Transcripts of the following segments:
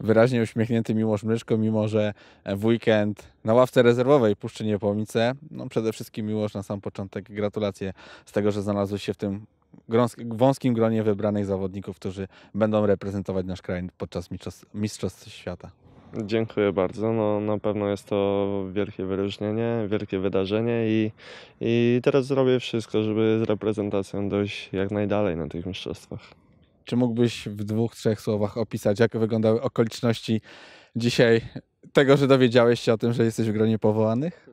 wyraźnie uśmiechnięty Miłosz Mleczko, mimo że e, w weekend na ławce rezerwowej puszczy Niepomice. No przede wszystkim Miłosz na sam początek gratulacje z tego, że znalazłeś się w tym wąskim gronie wybranych zawodników, którzy będą reprezentować nasz kraj podczas Mistrzostw Świata. Dziękuję bardzo. No, na pewno jest to wielkie wyróżnienie, wielkie wydarzenie i, i teraz zrobię wszystko, żeby z reprezentacją dojść jak najdalej na tych mistrzostwach. Czy mógłbyś w dwóch, trzech słowach opisać, jak wyglądały okoliczności dzisiaj tego, że dowiedziałeś się o tym, że jesteś w gronie powołanych?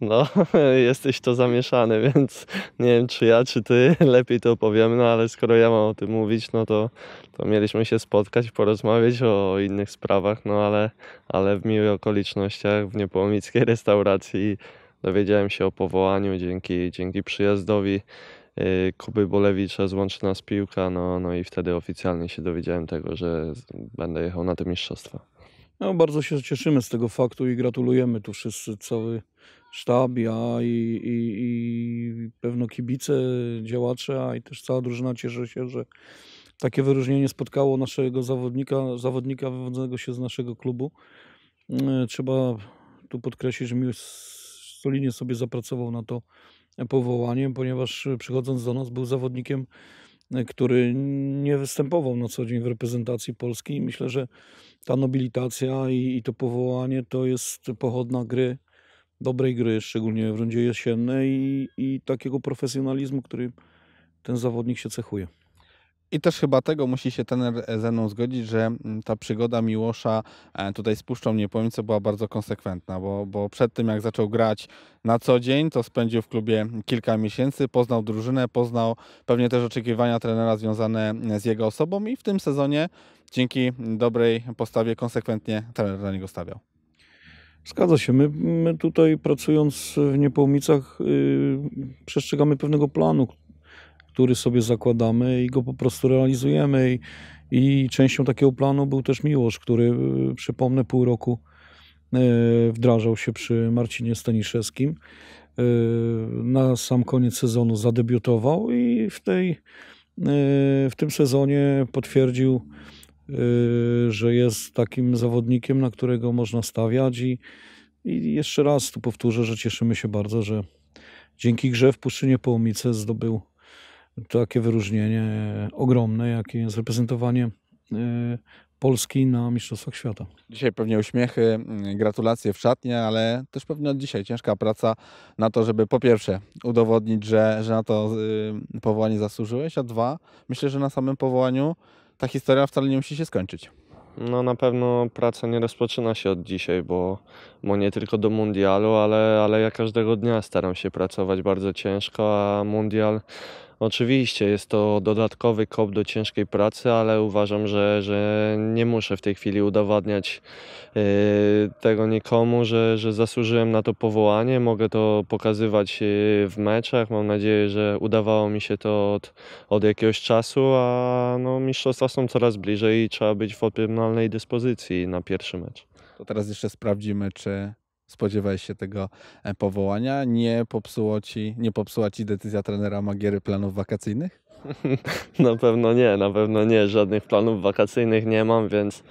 No, jesteś to zamieszany, więc nie wiem, czy ja, czy ty lepiej to opowiem. no ale skoro ja mam o tym mówić, no to, to mieliśmy się spotkać, porozmawiać o, o innych sprawach, no ale, ale w miłych okolicznościach w niepołomickiej restauracji dowiedziałem się o powołaniu dzięki, dzięki przyjazdowi Y, Kuby Bolewicza złączy nas piłka, no, no i wtedy oficjalnie się dowiedziałem tego, że będę jechał na te mistrzostwa. No, bardzo się cieszymy z tego faktu i gratulujemy tu wszyscy, cały sztab, ja i, i, i pewno kibice, działacze, a i też cała drużyna cieszy się, że takie wyróżnienie spotkało naszego zawodnika, zawodnika wywodzącego się z naszego klubu. Y, trzeba tu podkreślić, że miłość solidnie sobie zapracował na to, powołaniem, ponieważ e, przychodząc do nas był zawodnikiem, e, który nie występował na co dzień w reprezentacji Polski myślę, że ta nobilitacja i, i to powołanie to jest pochodna gry, dobrej gry, szczególnie w rundzie jesiennej i, i takiego profesjonalizmu, który ten zawodnik się cechuje. I też chyba tego musi się ten e, ze mną zgodzić, że mm, ta przygoda Miłosza e, tutaj z Puszczą Niepomice była bardzo konsekwentna, bo, bo przed tym jak zaczął grać na co dzień, to spędził w klubie kilka miesięcy, poznał drużynę, poznał pewnie też oczekiwania trenera związane e, z jego osobą i w tym sezonie dzięki dobrej postawie konsekwentnie trener na niego stawiał. Zgadza się. My, my tutaj pracując w Niepołomicach yy, przestrzegamy pewnego planu, który sobie zakładamy i go po prostu realizujemy. I, i częścią takiego planu był też Miłosz, który, y, przypomnę, pół roku y, wdrażał się przy Marcinie Staniszewskim. Y, na sam koniec sezonu zadebiutował i w, tej, w tym sezonie potwierdził, że jest takim zawodnikiem, na którego można stawiać. I, i jeszcze raz tu powtórzę, że cieszymy się bardzo, że dzięki grze w Puszczynie Połomice zdobył takie wyróżnienie ogromne, jakie jest reprezentowanie e, Polski na Mistrzostwach Świata. Dzisiaj pewnie uśmiechy, mm, gratulacje w szatnie, ale też pewnie od dzisiaj ciężka praca na to, żeby po pierwsze udowodnić, że, że na to y, powołanie zasłużyłeś, a dwa, myślę, że na samym powołaniu ta historia wcale nie musi się skończyć. No na pewno praca nie rozpoczyna się od dzisiaj, bo, bo nie tylko do mundialu, ale, ale ja każdego dnia staram się pracować bardzo ciężko, a mundial Oczywiście jest to dodatkowy kop do ciężkiej pracy, ale uważam, że, że nie muszę w tej chwili udowadniać yy, tego nikomu, że, że zasłużyłem na to powołanie. Mogę to pokazywać yy, w meczach. Mam nadzieję, że udawało mi się to od, od jakiegoś czasu, a no, mistrzostwa są coraz bliżej i trzeba być w optymalnej dyspozycji na pierwszy mecz. To teraz jeszcze sprawdzimy, czy spodziewałeś się tego e, powołania? Nie, popsuło ci, nie popsuła ci decyzja trenera Magiery planów wakacyjnych? Na pewno nie, na pewno nie. Żadnych planów wakacyjnych nie mam, więc,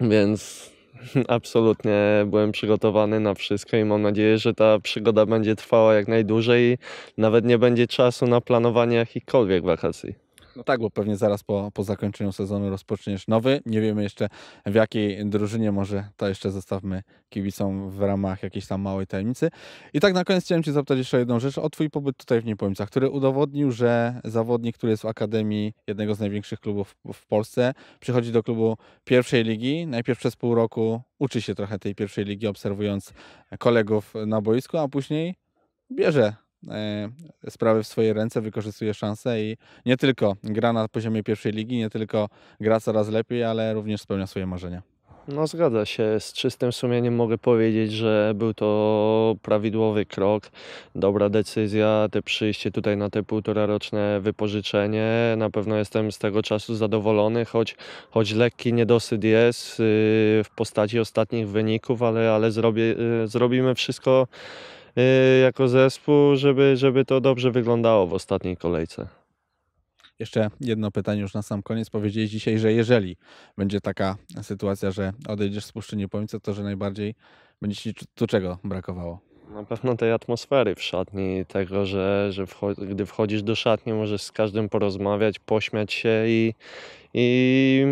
więc absolutnie byłem przygotowany na wszystko i mam nadzieję, że ta przygoda będzie trwała jak najdłużej i nawet nie będzie czasu na planowanie jakichkolwiek wakacji. No tak, bo pewnie zaraz po, po zakończeniu sezonu rozpoczniesz nowy. Nie wiemy jeszcze w jakiej drużynie, może to jeszcze zostawmy kibicom w ramach jakiejś tam małej tajemnicy. I tak na koniec chciałem Cię zapytać jeszcze jedną rzecz o Twój pobyt tutaj w Niepołomicach, który udowodnił, że zawodnik, który jest w Akademii jednego z największych klubów w Polsce, przychodzi do klubu pierwszej ligi, najpierw przez pół roku uczy się trochę tej pierwszej ligi, obserwując kolegów na boisku, a później bierze E, sprawy w swoje ręce, wykorzystuje szanse i nie tylko gra na poziomie pierwszej ligi, nie tylko gra coraz lepiej, ale również spełnia swoje marzenia. No zgadza się, z czystym sumieniem mogę powiedzieć, że był to prawidłowy krok, dobra decyzja, te przyjście tutaj na te półtora roczne wypożyczenie, na pewno jestem z tego czasu zadowolony, choć, choć lekki niedosyt jest y, w postaci ostatnich wyników, ale, ale zrobię, y, zrobimy wszystko Y, jako zespół, żeby, żeby to dobrze wyglądało w ostatniej kolejce. Jeszcze jedno pytanie już na sam koniec. Powiedziałeś dzisiaj, że jeżeli będzie taka sytuacja, że odejdziesz z Puszczy Niepomice, to że najbardziej będzie ci tu czego brakowało? Na pewno tej atmosfery w szatni, tego, że, że wcho- gdy wchodzisz do szatni, możesz z każdym porozmawiać, pośmiać się i, i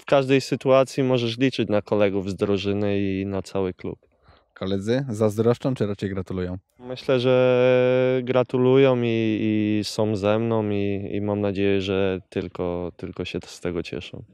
w każdej sytuacji możesz liczyć na kolegów z drużyny i na cały klub koledzy zazdroszczą, czy raczej gratulują? Myślę, że gratulują i, i są ze mną i, i mam nadzieję, że tylko, tylko się z tego cieszą.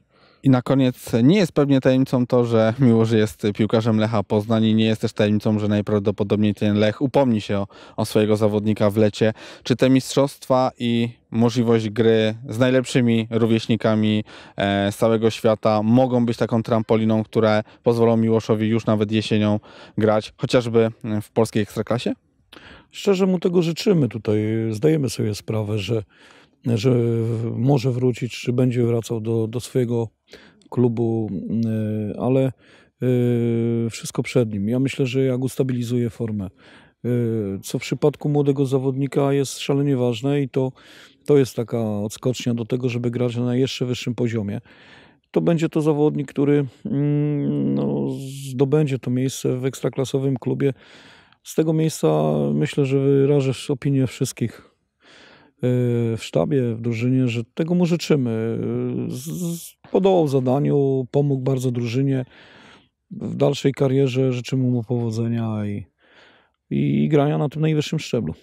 I na koniec nie jest pewnie tajemnicą to, że Miłosz jest piłkarzem Lecha Poznań i nie jest też tajemnicą, że najprawdopodobniej ten Lech upomni się o, o swojego zawodnika w lecie. Czy te mistrzostwa i możliwość gry z najlepszymi rówieśnikami e, z całego świata mogą być taką trampoliną, które pozwolą Miłoszowi już nawet jesienią grać, chociażby w polskiej ekstraklasie? Szczerze mu tego życzymy tutaj. Zdajemy sobie sprawę, że, że może wrócić, czy będzie wracał do, do swojego klubu, y, ale y, wszystko przed nim. Ja myślę, że jak ustabilizuje formę, y, co w przypadku młodego zawodnika jest szalenie ważne i to, to jest taka odskocznia do tego, żeby grać na jeszcze wyższym poziomie. To będzie to zawodnik, który mm, no, zdobędzie to miejsce w ekstraklasowym klubie. Z tego miejsca myślę, że wyrażę opinię wszystkich w sztabie, w drużynie, że tego mu życzymy. Z, podołał zadaniu, pomógł bardzo drużynie. W dalszej karierze życzymy mu powodzenia i, i grania na tym najwyższym szczeblu.